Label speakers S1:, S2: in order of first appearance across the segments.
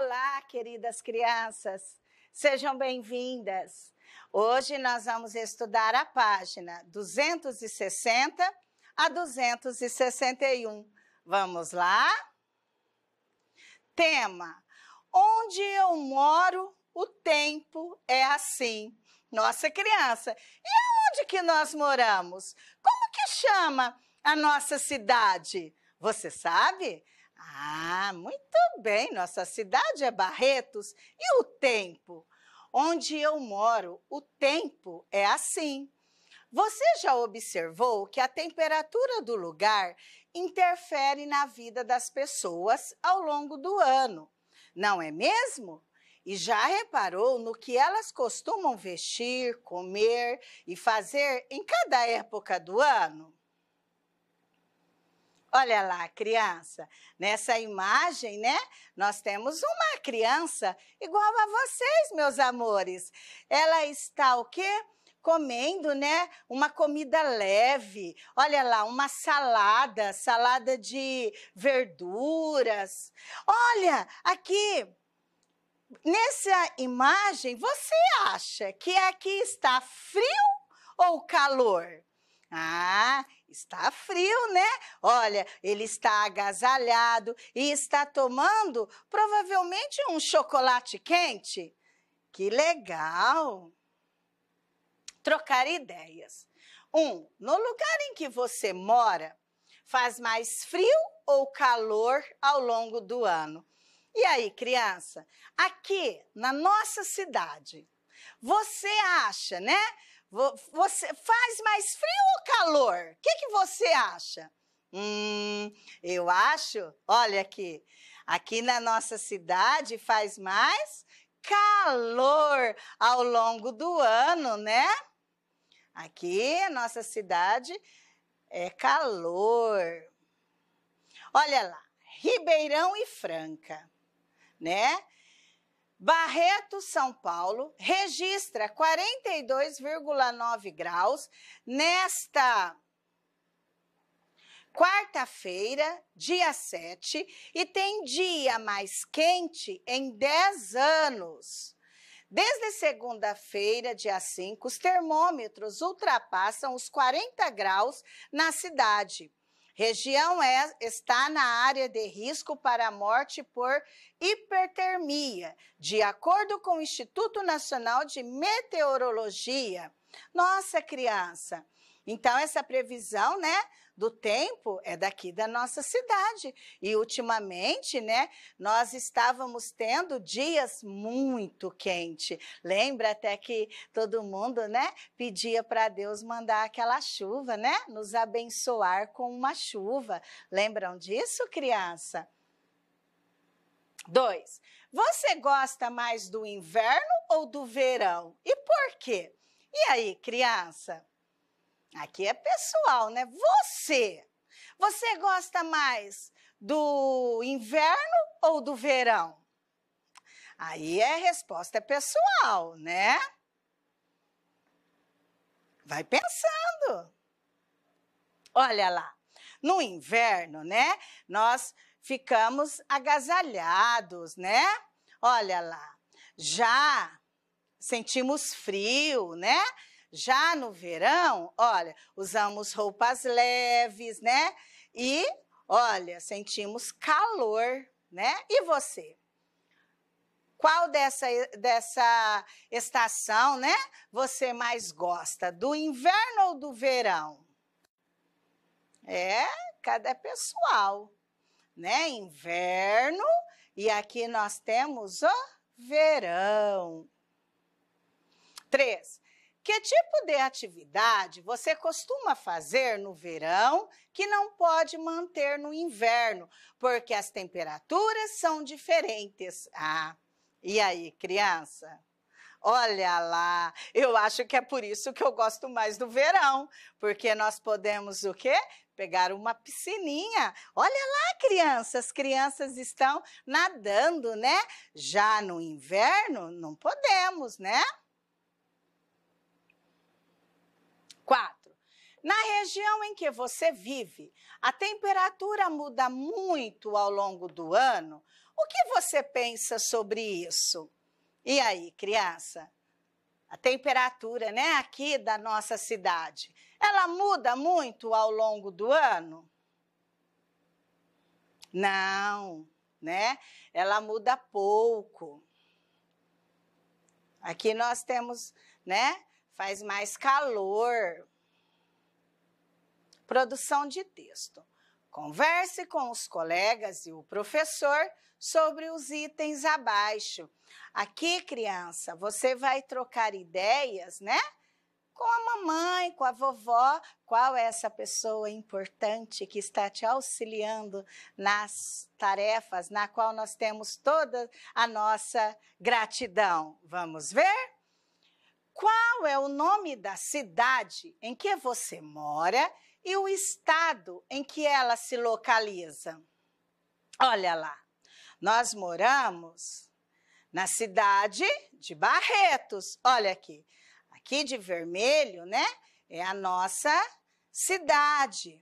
S1: Olá, queridas crianças, sejam bem-vindas. Hoje nós vamos estudar a página 260 a 261. Vamos lá? Tema: Onde eu moro, o tempo é assim. Nossa criança, e aonde que nós moramos? Como que chama a nossa cidade? Você sabe? Ah, muito bem, nossa cidade é Barretos. E o tempo? Onde eu moro, o tempo é assim. Você já observou que a temperatura do lugar interfere na vida das pessoas ao longo do ano, não é mesmo? E já reparou no que elas costumam vestir, comer e fazer em cada época do ano? Olha lá, criança. Nessa imagem, né? Nós temos uma criança igual a vocês, meus amores. Ela está o quê? comendo, né, uma comida leve. Olha lá, uma salada, salada de verduras. Olha, aqui nessa imagem, você acha que aqui está frio ou calor? Ah, Está frio, né? Olha, ele está agasalhado e está tomando provavelmente um chocolate quente. Que legal! Trocar ideias. Um, no lugar em que você mora, faz mais frio ou calor ao longo do ano? E aí, criança, aqui na nossa cidade, você acha, né? Você faz mais frio ou calor? O que, que você acha? Hum, eu acho. Olha aqui. Aqui na nossa cidade faz mais calor ao longo do ano, né? Aqui a nossa cidade é calor. Olha lá, Ribeirão e Franca, né? Barreto, São Paulo, registra 42,9 graus nesta quarta-feira, dia 7, e tem dia mais quente em 10 anos. Desde segunda-feira, dia 5, os termômetros ultrapassam os 40 graus na cidade. Região é, está na área de risco para a morte por hipertermia, de acordo com o Instituto Nacional de Meteorologia. Nossa criança. Então, essa previsão, né? do tempo é daqui da nossa cidade. E ultimamente, né, nós estávamos tendo dias muito quente. Lembra até que todo mundo, né, pedia para Deus mandar aquela chuva, né? Nos abençoar com uma chuva. Lembram disso, criança? Dois. Você gosta mais do inverno ou do verão? E por quê? E aí, criança? Aqui é pessoal, né? Você, você gosta mais do inverno ou do verão? Aí é a resposta é pessoal, né? Vai pensando. Olha lá, no inverno, né? Nós ficamos agasalhados, né? Olha lá, já sentimos frio, né? Já no verão, olha, usamos roupas leves, né? E, olha, sentimos calor, né? E você? Qual dessa, dessa estação, né, você mais gosta? Do inverno ou do verão? É, cada é pessoal, né? Inverno e aqui nós temos o verão. Três. Que tipo de atividade você costuma fazer no verão que não pode manter no inverno, porque as temperaturas são diferentes? Ah, e aí, criança? Olha lá, eu acho que é por isso que eu gosto mais do verão, porque nós podemos o quê? Pegar uma piscininha. Olha lá, crianças, crianças estão nadando, né? Já no inverno não podemos, né? 4. Na região em que você vive, a temperatura muda muito ao longo do ano. O que você pensa sobre isso? E aí, criança? A temperatura, né, aqui da nossa cidade, ela muda muito ao longo do ano? Não, né? Ela muda pouco. Aqui nós temos, né? faz mais calor. Produção de texto. Converse com os colegas e o professor sobre os itens abaixo. Aqui, criança, você vai trocar ideias, né? Com a mamãe, com a vovó, qual é essa pessoa importante que está te auxiliando nas tarefas, na qual nós temos toda a nossa gratidão? Vamos ver? Qual é o nome da cidade em que você mora e o estado em que ela se localiza? Olha lá, nós moramos na cidade de Barretos. Olha aqui, aqui de vermelho, né? É a nossa cidade.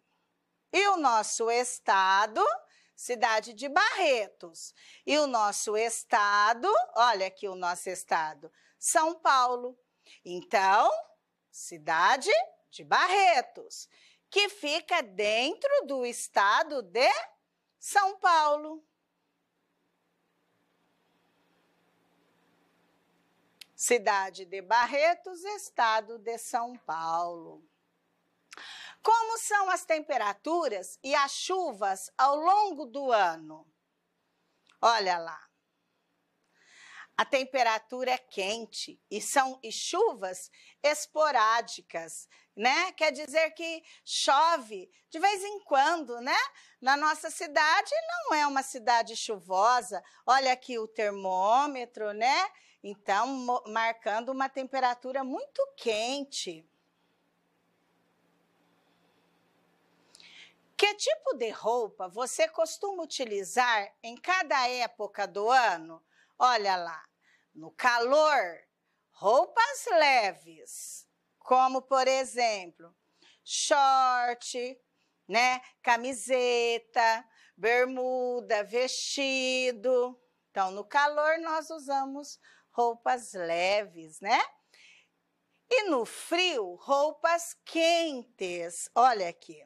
S1: E o nosso estado, cidade de Barretos. E o nosso estado, olha aqui o nosso estado, São Paulo. Então, cidade de Barretos, que fica dentro do estado de São Paulo. Cidade de Barretos, estado de São Paulo. Como são as temperaturas e as chuvas ao longo do ano? Olha lá a temperatura é quente e são e chuvas esporádicas, né? Quer dizer que chove de vez em quando, né? Na nossa cidade não é uma cidade chuvosa. Olha aqui o termômetro, né? Então, marcando uma temperatura muito quente. Que tipo de roupa você costuma utilizar em cada época do ano? Olha lá, no calor, roupas leves, como por exemplo, short, né, camiseta, bermuda, vestido. Então, no calor nós usamos roupas leves, né? E no frio, roupas quentes. Olha aqui,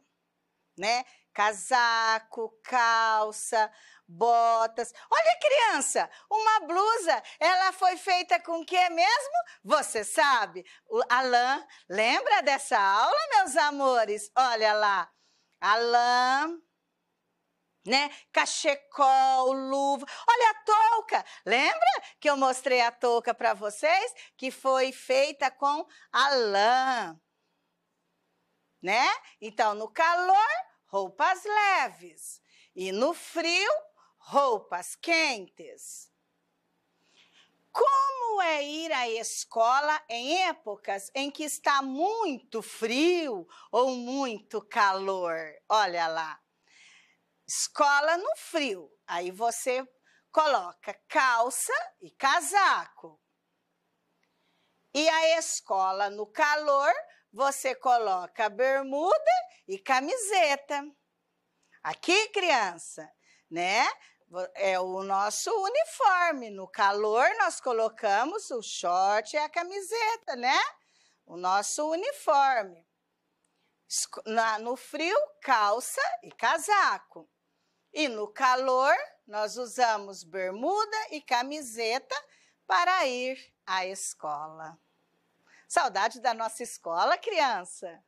S1: né? casaco, calça, botas. Olha, criança, uma blusa, ela foi feita com o que mesmo? Você sabe? Alain, lembra dessa aula, meus amores? Olha lá. Alain, né? Cachecol, luva. Olha a touca. Lembra que eu mostrei a touca para vocês que foi feita com a lã? Né? Então, no calor, roupas leves, e no frio, roupas quentes. Como é ir à escola em épocas em que está muito frio ou muito calor? Olha lá. Escola no frio. Aí você coloca calça e casaco. E a escola no calor, você coloca bermuda e camiseta. Aqui, criança, né? É o nosso uniforme. No calor, nós colocamos o short e a camiseta, né? O nosso uniforme. No frio, calça e casaco. E no calor, nós usamos bermuda e camiseta para ir à escola. Saudade da nossa escola, criança.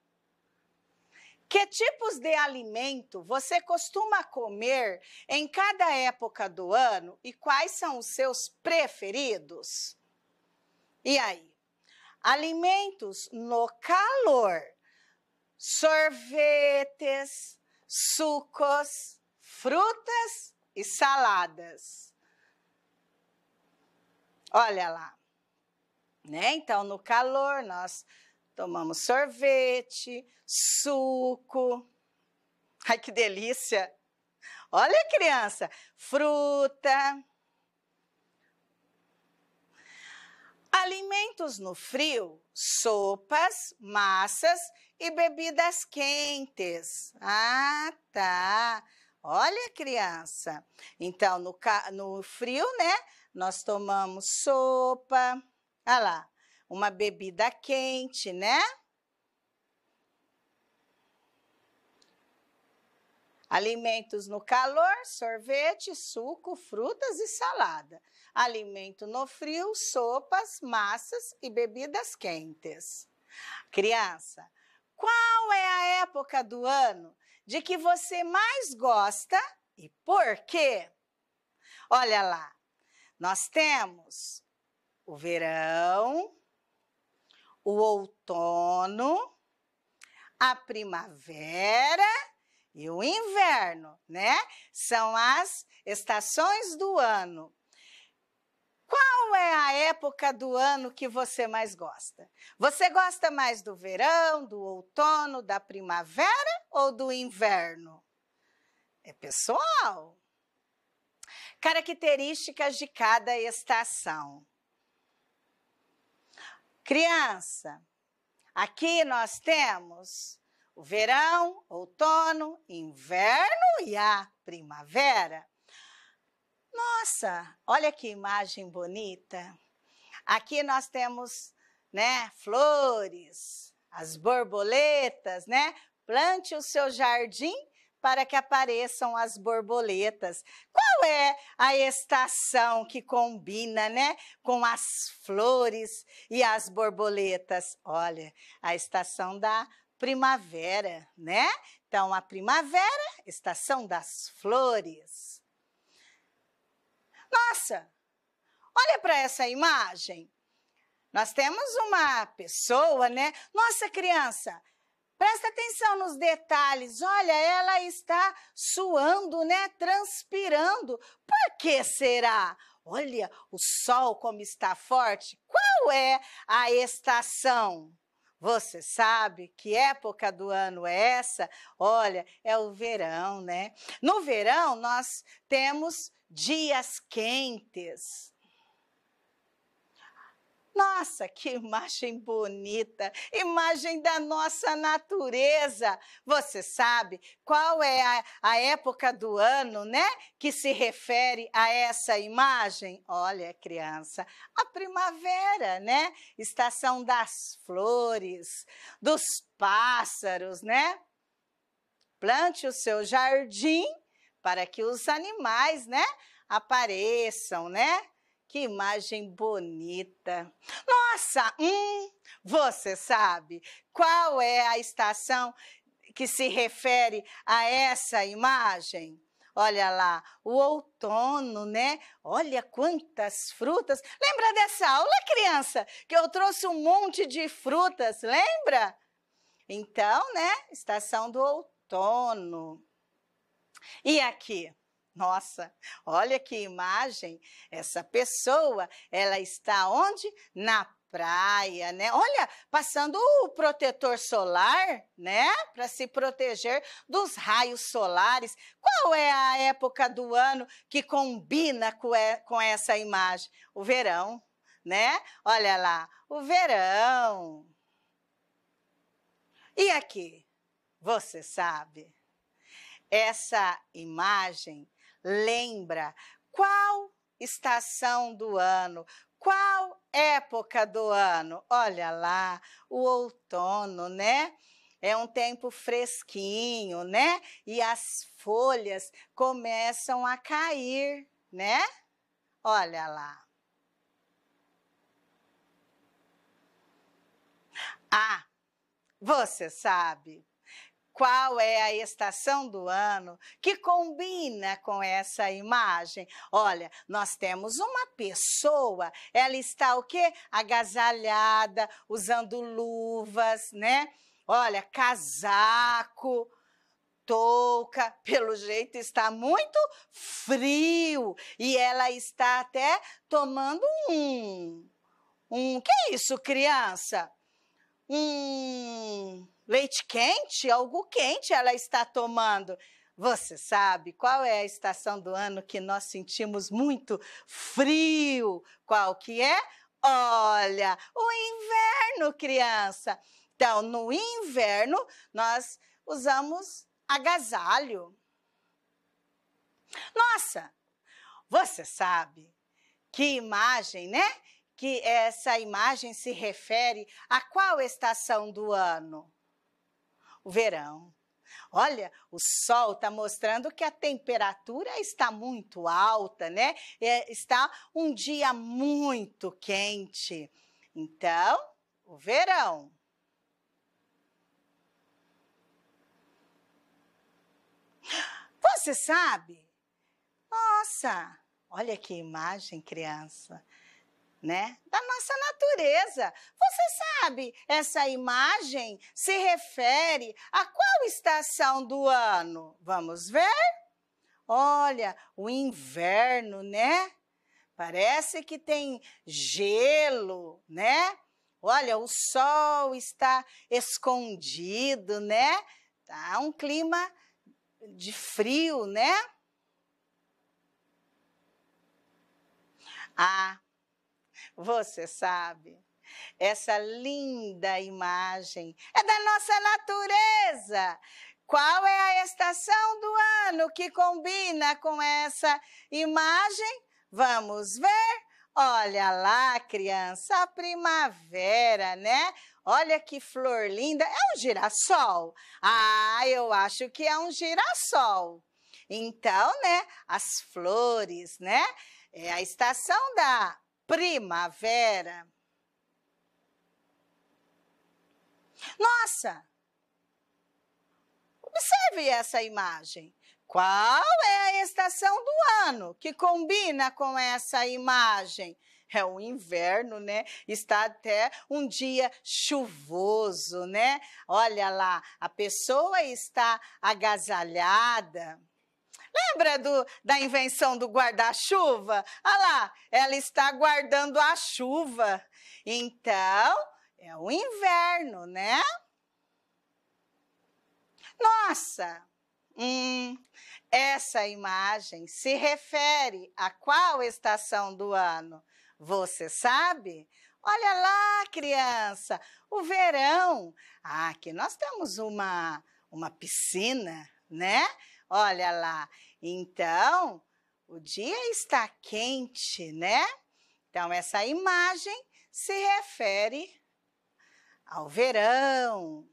S1: Que tipos de alimento você costuma comer em cada época do ano e quais são os seus preferidos? E aí? Alimentos no calor: sorvetes, sucos, frutas e saladas. Olha lá né? Então, no calor, nós tomamos sorvete, suco. Ai, que delícia! Olha, criança, fruta. Alimentos no frio, sopas, massas e bebidas quentes. Ah, tá. Olha, criança. Então, no, no frio, né? Nós tomamos sopa, Olha lá, uma bebida quente, né? Alimentos no calor, sorvete, suco, frutas e salada. Alimento no frio, sopas, massas e bebidas quentes. Criança, qual é a época do ano de que você mais gosta e por quê? Olha lá, nós temos o verão, o outono, a primavera e o inverno, né? São as estações do ano. Qual é a época do ano que você mais gosta? Você gosta mais do verão, do outono, da primavera ou do inverno? É pessoal. Características de cada estação. Criança, aqui nós temos o verão, outono, inverno e a primavera. Nossa, olha que imagem bonita. Aqui nós temos, né, flores, as borboletas, né? Plante o seu jardim para que apareçam as borboletas. Qual é a estação que combina, né, com as flores e as borboletas? Olha, a estação da primavera, né? Então, a primavera, estação das flores. Nossa, olha para essa imagem. Nós temos uma pessoa, né? Nossa, criança, Presta atenção nos detalhes. Olha, ela está suando, né? Transpirando. Por que será? Olha, o sol como está forte. Qual é a estação? Você sabe que época do ano é essa? Olha, é o verão, né? No verão, nós temos dias quentes, nossa, que imagem bonita! Imagem da nossa natureza! Você sabe qual é a, a, época do ano, né? Que se refere a essa imagem? Olha, criança, a primavera, né? Estação das flores, dos pássaros, né? Plante o seu jardim para que os animais, né? Apareçam, né? Que imagem bonita! Nossa, hum, você sabe qual é a estação que se refere a essa imagem? Olha lá, o outono, né? Olha quantas frutas. Lembra dessa aula, criança? Que eu trouxe um monte de frutas, lembra? Então, né? Estação do outono. E aqui? Nossa, olha que imagem! Essa pessoa, ela está onde? Na praia, né? Olha, passando o protetor solar, né? Para se proteger dos raios solares. Qual é a época do ano que combina é, com essa imagem? O verão, né? Olha lá, o verão. E aqui, você sabe, essa imagem lembra qual estação do ano, qual época do ano. Olha lá, o outono, né? é um tempo fresquinho, né? E as folhas começam a cair, né? Olha lá. Ah, você sabe, qual é a estação do ano que combina com essa imagem. Olha, nós temos uma pessoa, ela está o quê? Agasalhada, usando luvas, né? Olha, casaco, touca, pelo jeito está muito frio e ela está até tomando um um que é isso, criança? Um Leite quente? Algo quente ela está tomando. Você sabe qual é a estação do ano que nós sentimos muito frio? Qual que é? Olha, o inverno, criança. Então, no inverno, nós usamos agasalho. Nossa, você sabe que imagem, né? Que essa imagem se refere a qual estação do ano? o verão. Olha, o sol está mostrando que a temperatura está muito alta, né? É, está um dia muito quente. Então, o verão. Você sabe? Nossa, olha que imagem, criança né? Da nossa natureza. Você sabe, essa imagem se refere a qual estação do ano? Vamos ver? Olha, o inverno, né? Parece que tem gelo, né? Olha, o sol está escondido, né? Tá um clima de frio, né? Ah. Você sabe, essa linda imagem é da nossa natureza. Qual é a estação do ano que combina com essa imagem? Vamos ver? Olha lá, criança, a primavera, né? Olha que flor linda. É um girassol? Ah, eu acho que é um girassol. Então, né? As flores, né? É a estação da primavera. Nossa! Observe essa imagem. Qual é a estação do ano que combina com essa imagem? É o inverno, né? Está até um dia chuvoso, né? Olha lá, a pessoa está agasalhada. Lembra do, da invenção do guarda-chuva? Olha lá, ela está guardando a chuva. Então, é o inverno, né? Nossa! Hum, essa imagem se refere a qual estação do ano? Você sabe? Olha lá, criança, o verão. Ah, aqui nós temos uma, uma piscina, né? Olha lá. Então, o dia está quente, né? Então, essa imagem se refere ao verão.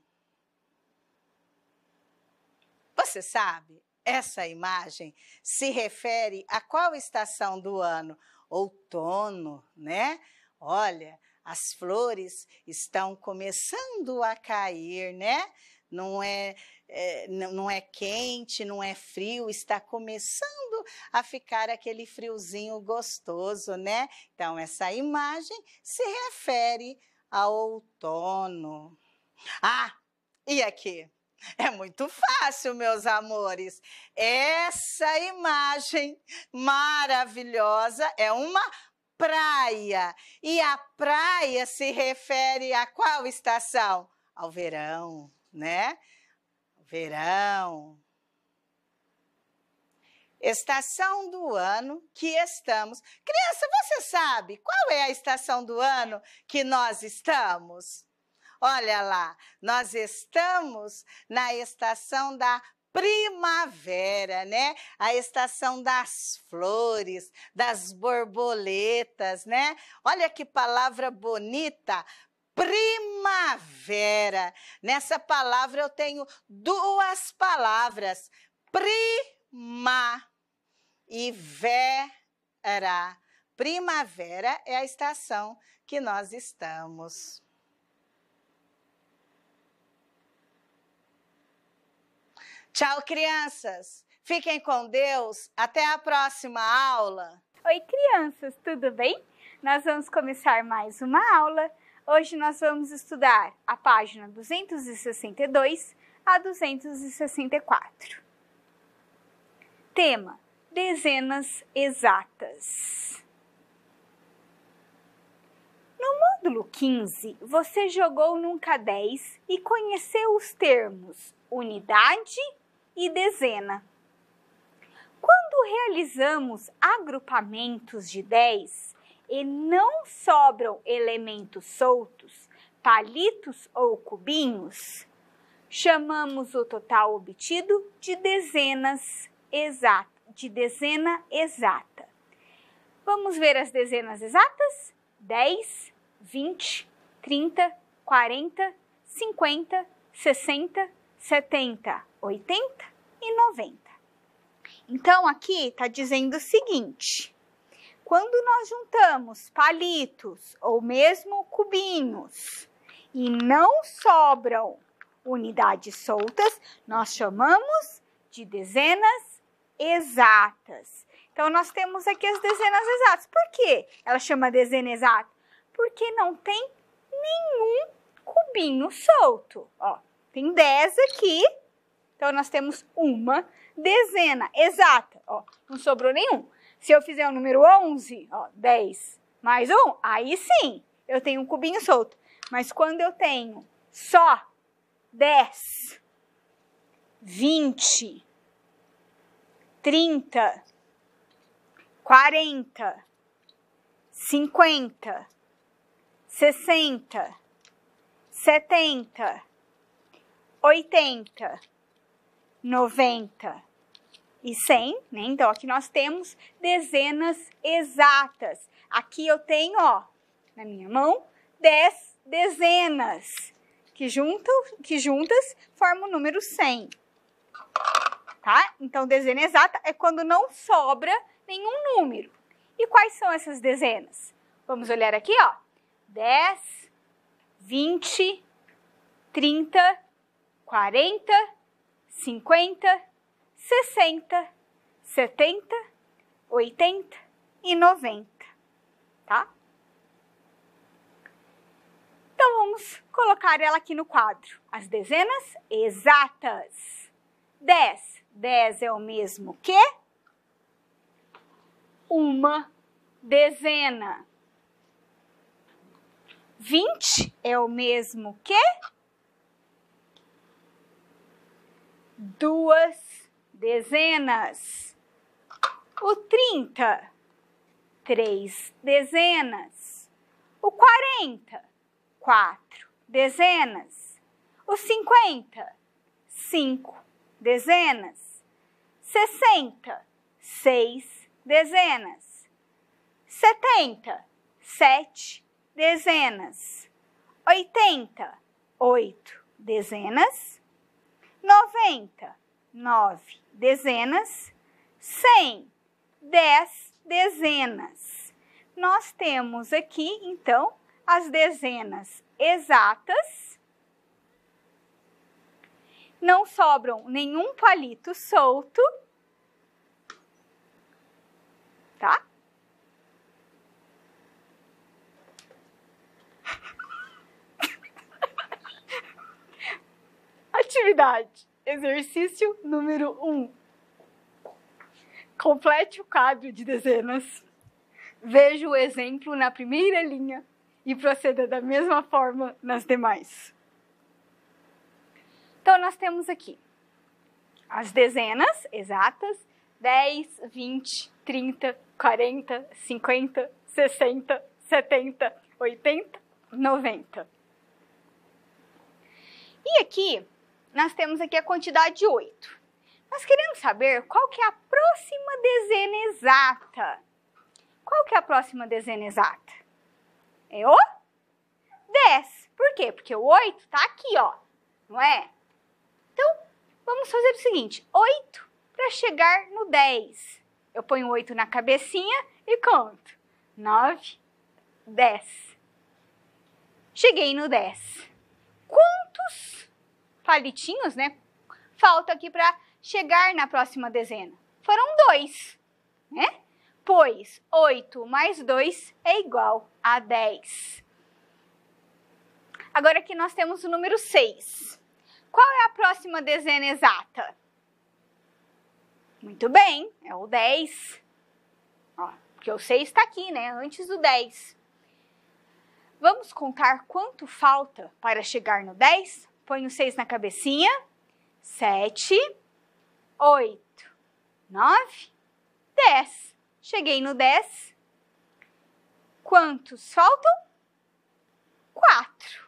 S1: Você sabe, essa imagem se refere a qual estação do ano? Outono, né? Olha, as flores estão começando a cair, né? não é, é, não é quente, não é frio, está começando a ficar aquele friozinho gostoso, né? Então, essa imagem se refere ao outono. Ah, e aqui? É muito fácil, meus amores. Essa imagem maravilhosa é uma praia. E a praia se refere a qual estação? Ao verão né? Verão. Estação do ano que estamos. Criança, você sabe qual é a estação do ano que nós estamos? Olha lá, nós estamos na estação da primavera, né? A estação das flores, das borboletas, né? Olha que palavra bonita, primavera. Nessa palavra eu tenho duas palavras: prima e vera. Primavera é a estação que nós estamos. Tchau, crianças! Fiquem com Deus! Até a próxima aula! Oi, crianças, tudo bem?
S2: Nós vamos começar mais uma aula. Hoje nós vamos estudar a página 262 a 264. Tema: Dezenas exatas. No módulo 15, você jogou nunca 10 e conheceu os termos unidade e dezena. Quando realizamos agrupamentos de 10, e não sobram elementos soltos, palitos ou cubinhos, chamamos o total obtido de dezenas exata, de dezena exata. Vamos ver as dezenas exatas? 10, 20, 30, 40, 50, 60, 70, 80 e 90. Então, aqui está dizendo o seguinte: quando nós juntamos palitos ou mesmo cubinhos e não sobram unidades soltas, nós chamamos de dezenas exatas. Então, nós temos aqui as dezenas exatas. Por que ela chama dezena exata? Porque não tem nenhum cubinho solto. Ó, tem 10 aqui, então nós temos uma dezena exata. Ó, não sobrou nenhum. Se eu fizer o número 11, ó, 10 mais 1, aí sim eu tenho um cubinho solto. Mas quando eu tenho só 10, 20, 30, 40, 50, 60, 70, 80, 90, e 100, né? Então aqui nós temos dezenas exatas. Aqui eu tenho, ó, na minha mão, 10 dezenas que juntam, que juntas formam o número 100. Tá? Então dezena exata é quando não sobra nenhum número. E quais são essas dezenas? Vamos olhar aqui, ó. 10, 20, 30, 40, 50, 60, 70, 80 e 90, tá? Então vamos colocar ela aqui no quadro. As dezenas exatas. 10. 10 é o mesmo que uma dezena. 20 é o mesmo que duas dezenas. O trinta, três dezenas. O quarenta, quatro dezenas. O cinquenta, cinco dezenas. Sessenta, seis dezenas. Setenta, sete dezenas. Oitenta, oito dezenas. Noventa, nove dezenas, cem, dez dezenas. Nós temos aqui, então, as dezenas exatas. Não sobram nenhum palito solto. Tá? Atividade. Exercício número 1. Complete o quadro de dezenas. Veja o exemplo na primeira linha e proceda da mesma forma nas demais. Então, nós temos aqui as dezenas exatas: 10, 20, 30, 40, 50, 60, 70, 80, 90. E aqui nós temos aqui a quantidade 8. Nós queremos saber qual que é a próxima dezena exata. Qual que é a próxima dezena exata? É o 10. Por quê? Porque o 8 está aqui, ó, não é? Então, vamos fazer o seguinte, 8 para chegar no 10. Eu ponho 8 na cabecinha e conto. 9, 10. Cheguei no 10. Quantos palitinhos, né? Falta aqui para chegar na próxima dezena. Foram dois, né? Pois 8 mais 2 é igual a 10. Agora aqui nós temos o número 6. Qual é a próxima dezena exata? Muito bem, é o 10. Ó, porque o 6 está aqui, né? Antes do 10. Vamos contar quanto falta para chegar no 10? Põe o 6 na cabecinha. 7, 8, 9, 10. Cheguei no 10. Quantos faltam? 4.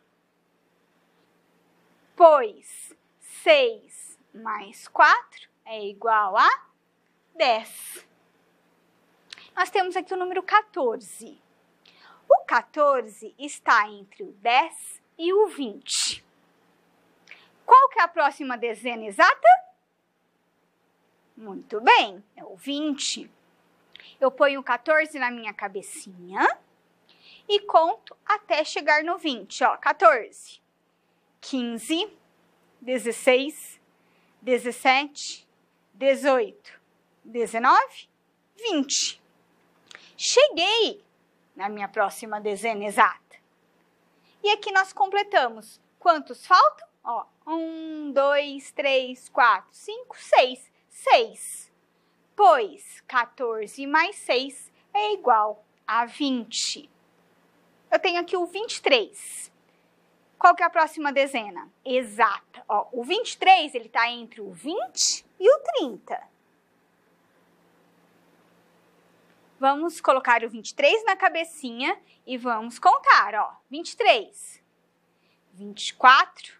S2: Pois 6 mais 4 é igual a 10. Nós temos aqui o número 14. O 14 está entre o 10 e o 20. Qual que é a próxima dezena exata? Muito bem, é o 20. Eu ponho 14 na minha cabecinha e conto até chegar no 20, ó, 14. 15, 16, 17, 18, 19, 20. Cheguei na minha próxima dezena exata. E aqui nós completamos. Quantos faltam? Ó, um, dois, três, quatro, cinco, seis. Seis. Pois 14 mais 6 é igual a 20. Eu tenho aqui o 23. Qual que é a próxima dezena? Exata. Ó, o 23 está entre o 20 e o 30. Vamos colocar o 23 na cabecinha e vamos contar, ó. 23, 24,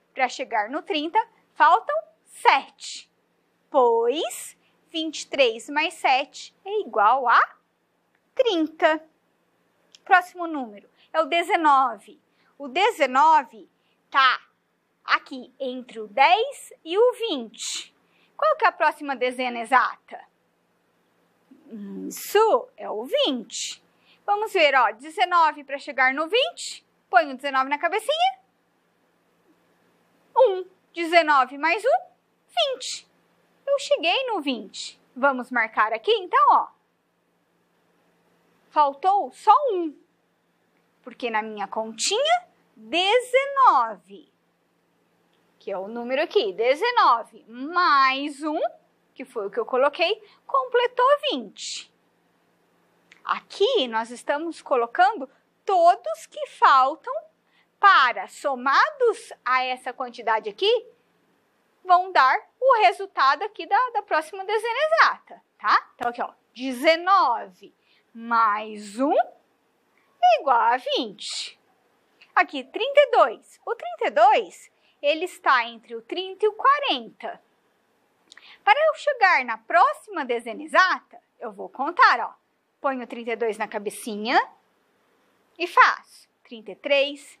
S2: Para chegar no 30, faltam 7, pois 23 mais 7 é igual a 30. Próximo número é o 19. O 19 está aqui entre o 10 e o 20. Qual que é a próxima dezena exata? Isso é o 20. Vamos ver, ó, 19 para chegar no 20. Põe o 19 na cabecinha. 1. 19 mais 1, 20. Eu cheguei no 20. Vamos marcar aqui, então, ó. Faltou só um, porque na minha continha, 19, que é o número aqui, 19, mais 1, que foi o que eu coloquei, completou 20. Aqui nós estamos colocando todos que faltam para, somados a essa quantidade aqui, vão dar o resultado aqui da, da próxima dezena exata, tá? Então, aqui, ó, 19 mais 1 igual a 20. Aqui, 32. O 32, ele está entre o 30 e o 40. Para eu chegar na próxima dezena exata, eu vou contar, ó. Ponho 32 na cabecinha e faço 33,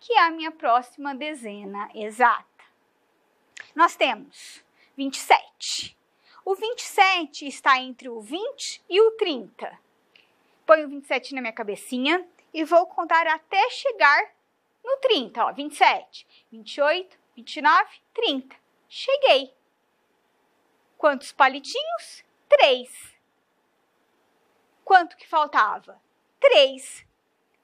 S2: que é a minha próxima dezena exata. Nós temos 27. O 27 está entre o 20 e o 30. Põe o 27 na minha cabecinha e vou contar até chegar no 30, ó, 27, 28, 29, 30. Cheguei. Quantos palitinhos? 3. Quanto que faltava? 3. 3.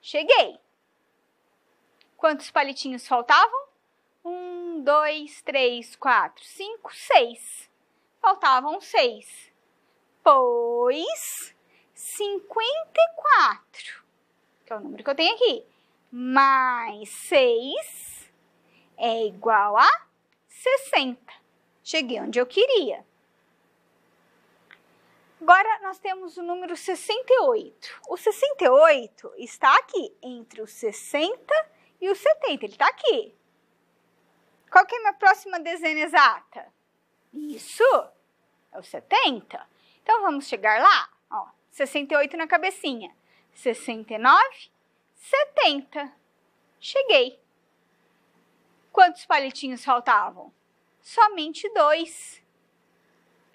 S2: Cheguei! Quantos palitinhos faltavam? Um, dois, três, quatro, cinco, seis. Faltavam seis. Pois, 54, que é o número que eu tenho aqui, mais seis é igual a 60. Cheguei onde eu queria. Agora nós temos o número 68. O 68 está aqui entre os 60 e o 70, ele está aqui. Qual que é a minha próxima dezena exata? Isso, é o 70. Então vamos chegar lá, ó, 68 na cabecinha, 69, 70. Cheguei. Quantos palitinhos faltavam? Somente dois.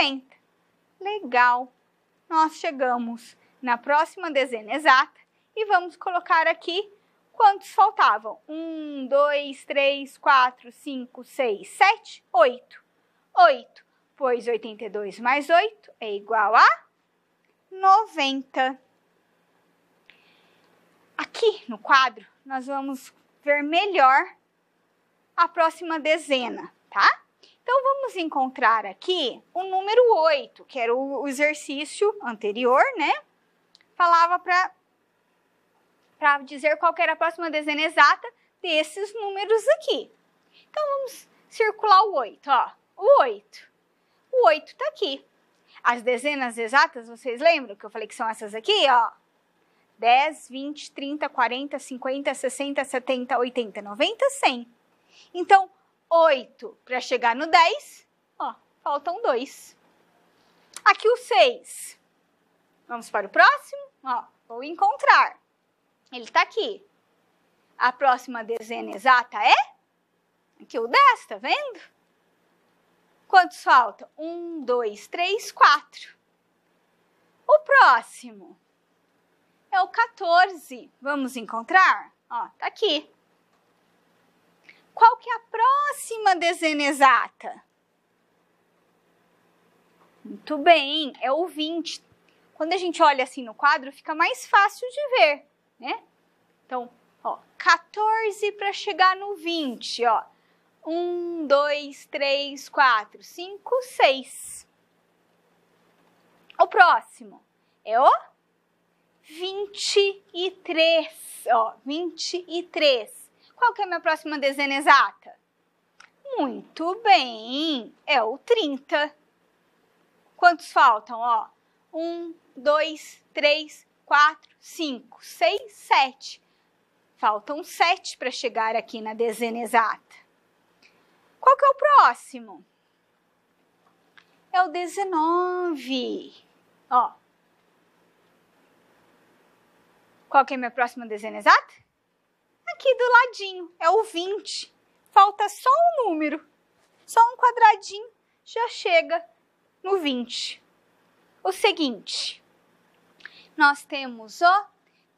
S2: 90. Legal! Nós chegamos na próxima dezena exata e vamos colocar aqui quantos faltavam. 1, 2, 3, 4, 5, 6, 7, 8. 8, pois 82 mais 8 é igual a 90. Aqui no quadro, nós vamos ver melhor a próxima dezena, tá? Então vamos encontrar aqui o número 8, que era o exercício anterior, né? Falava para dizer qual era a próxima dezena exata desses números aqui. Então vamos circular o 8, ó. O 8. O 8 está aqui. As dezenas exatas, vocês lembram que eu falei que são essas aqui, ó? 10, 20, 30, 40, 50, 60, 70, 80, 90, 100. Então, 8 para chegar no 10, ó, faltam 2. Aqui o 6. Vamos para o próximo? Ó, vou encontrar. Ele está aqui. A próxima dezena exata é? Aqui o 10, tá vendo? Quantos faltam? 1, 2, 3, 4. O próximo é o 14. Vamos encontrar? Ó, tá aqui. Qual que é a próxima dezena exata? Muito bem, é o 20. Quando a gente olha assim no quadro, fica mais fácil de ver, né? Então, ó, 14 para chegar no 20, ó. 1, 2, 3, 4, 5, 6. O próximo é o 23, ó, 23. Qual que é a minha próxima dezena exata? Muito bem, é o 30. Quantos faltam? Ó, 1, 2, 3, 4, 5, 6, 7. Faltam 7 para chegar aqui na dezena exata. Qual que é o próximo? É o 19. Ó. Qual que é a minha próxima dezena exata? aqui do ladinho, é o 20. Falta só um número, só um quadradinho, já chega no 20. O seguinte, nós temos o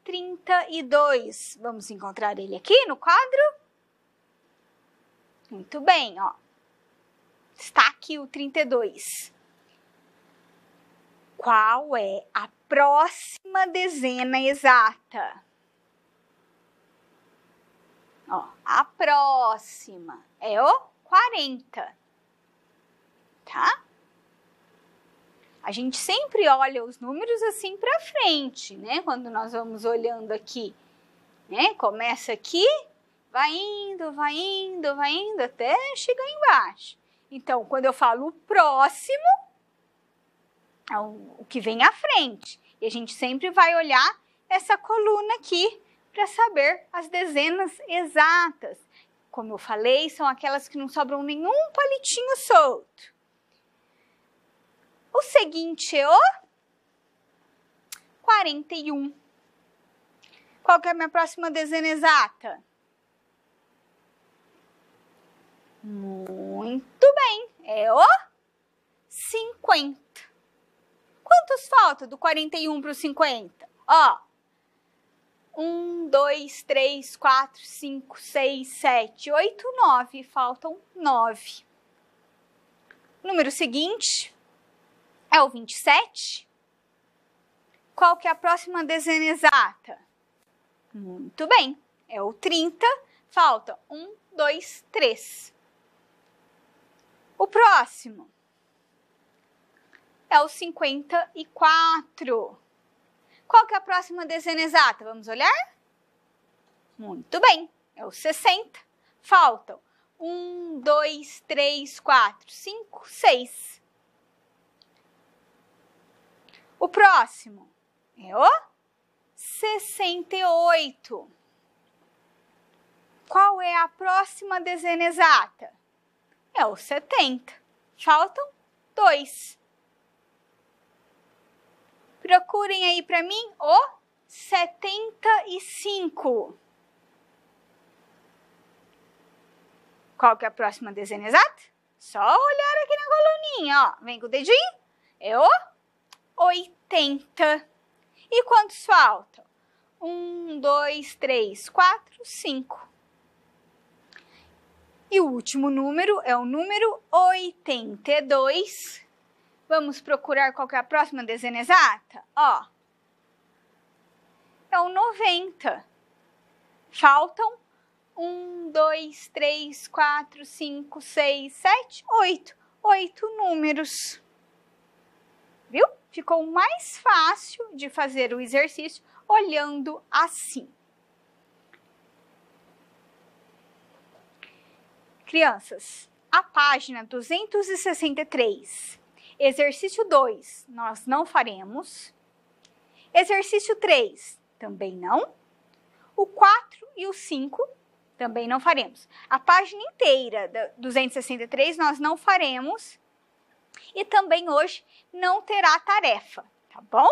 S2: 32. Vamos encontrar ele aqui no quadro? Muito bem, ó. Está aqui o 32. Qual é a próxima dezena exata? Ó, a próxima é o 40. Tá? A gente sempre olha os números assim para frente, né? Quando nós vamos olhando aqui, né? Começa aqui, vai indo, vai indo, vai indo até chegar embaixo. Então, quando eu falo próximo, é o que vem à frente. E a gente sempre vai olhar essa coluna aqui para saber as dezenas exatas. Como eu falei, são aquelas que não sobram nenhum palitinho solto. O seguinte é o 41. Qual que é a minha próxima dezena exata? Muito bem, é o 50. Quantos faltam do 41 para o 50? Ó, um, dois, três, quatro, cinco, seis, sete, oito, nove. Faltam nove. O número seguinte é o 27. Qual que é a próxima dezena exata? Muito bem, é o 30. Falta um, dois, três. O próximo é o 54. Qual que é a próxima dezena exata? Vamos olhar? Muito bem, é o 60. Faltam 1, 2, 3, 4, 5, 6. O próximo é o 68. Qual é a próxima dezena exata? É o 70. Faltam 2. Procurem aí para mim o 75. Qual que é a próxima dezena exata? Só olhar aqui na coluninha, ó. Vem com o dedinho. É o 80. E quantos faltam? Um, dois, três, quatro, cinco. E o último número é o número 82. Vamos procurar qual é a próxima dezena exata? Ó, é o 90. Faltam 1, 2, 3, 4, 5, 6, 7, 8. Oito números. Viu? Ficou mais fácil de fazer o exercício olhando assim. Crianças, a página 263 Exercício 2, nós não faremos. Exercício 3, também não. O 4 e o 5, também não faremos. A página inteira da 263 nós não faremos. E também hoje não terá tarefa, tá bom?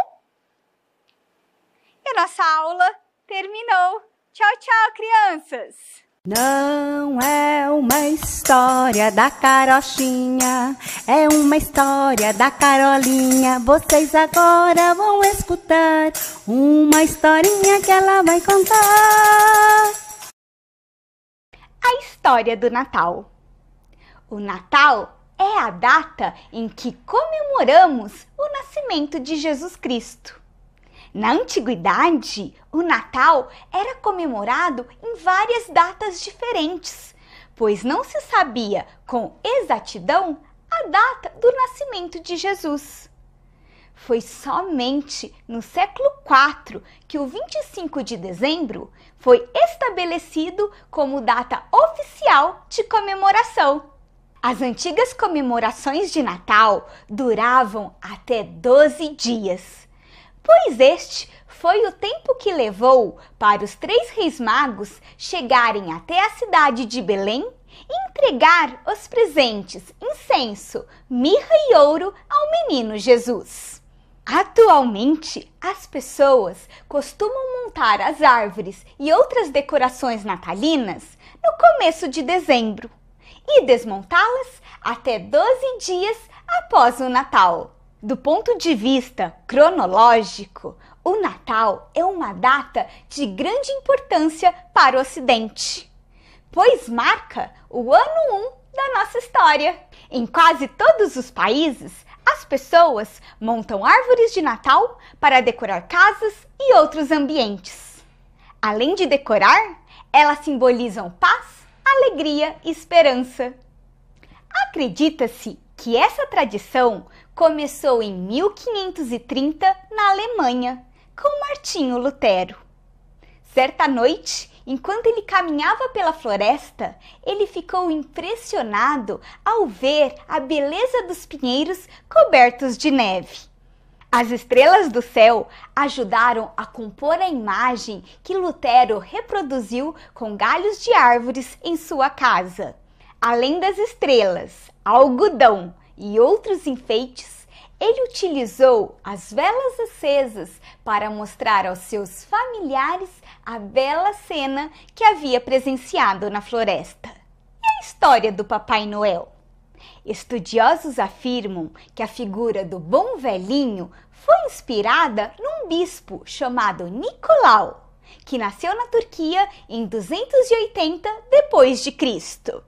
S2: E a nossa aula terminou. Tchau, tchau, crianças! Não é uma história da carochinha, é uma história da Carolinha. Vocês agora vão escutar uma historinha que ela vai contar. A história do Natal. O Natal é a data em que comemoramos o nascimento de Jesus Cristo. Na antiguidade, o Natal era comemorado em várias datas diferentes, pois não se sabia com exatidão a data do nascimento de Jesus. Foi somente no século IV que o 25 de dezembro foi estabelecido como data oficial de comemoração. As antigas comemorações de Natal duravam até 12 dias pois este foi o tempo que levou para os três reis magos chegarem até a cidade de Belém e entregar os presentes, incenso, mirra e ouro ao menino Jesus. Atualmente, as pessoas costumam montar as árvores e outras decorações natalinas no começo de dezembro e desmontá-las até 12 dias após o Natal. Do ponto de vista cronológico, o Natal é uma data de grande importância para o Ocidente, pois marca o ano 1 da nossa história. Em quase todos os países, as pessoas montam árvores de Natal para decorar casas e outros ambientes. Além de decorar, elas simbolizam paz, alegria e esperança. Acredita-se que essa tradição começou em 1530 na Alemanha, com Martinho Lutero. Certa noite, enquanto ele caminhava pela floresta, ele ficou impressionado ao ver a beleza dos pinheiros cobertos de neve. As estrelas do céu ajudaram a compor a imagem que Lutero reproduziu com galhos de árvores em sua casa. Além das estrelas, algodão, e outros enfeites, ele utilizou as velas acesas para mostrar aos seus familiares a bela cena que havia presenciado na floresta. E a história do Papai Noel? Estudiosos afirmam que a figura do bom velhinho foi inspirada num bispo chamado Nicolau, que nasceu na Turquia em 280 depois de Cristo.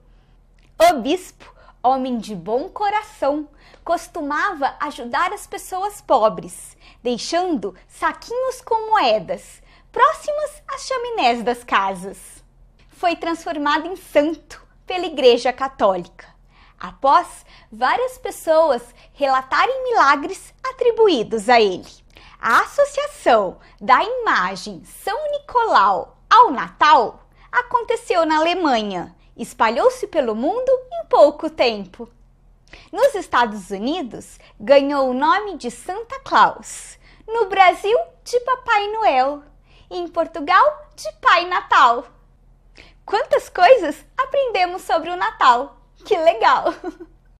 S2: O bispo homem de bom coração, costumava ajudar as pessoas pobres, deixando saquinhos com moedas próximas às chaminés das casas. Foi transformado em santo pela Igreja Católica, após várias pessoas relatarem milagres atribuídos a ele. A associação da imagem São Nicolau ao Natal aconteceu na Alemanha espalhou-se pelo mundo em pouco tempo. Nos Estados Unidos, ganhou o nome de Santa Claus, no Brasil, de Papai Noel, e em Portugal, de Pai Natal. Quantas coisas aprendemos sobre o Natal! Que legal!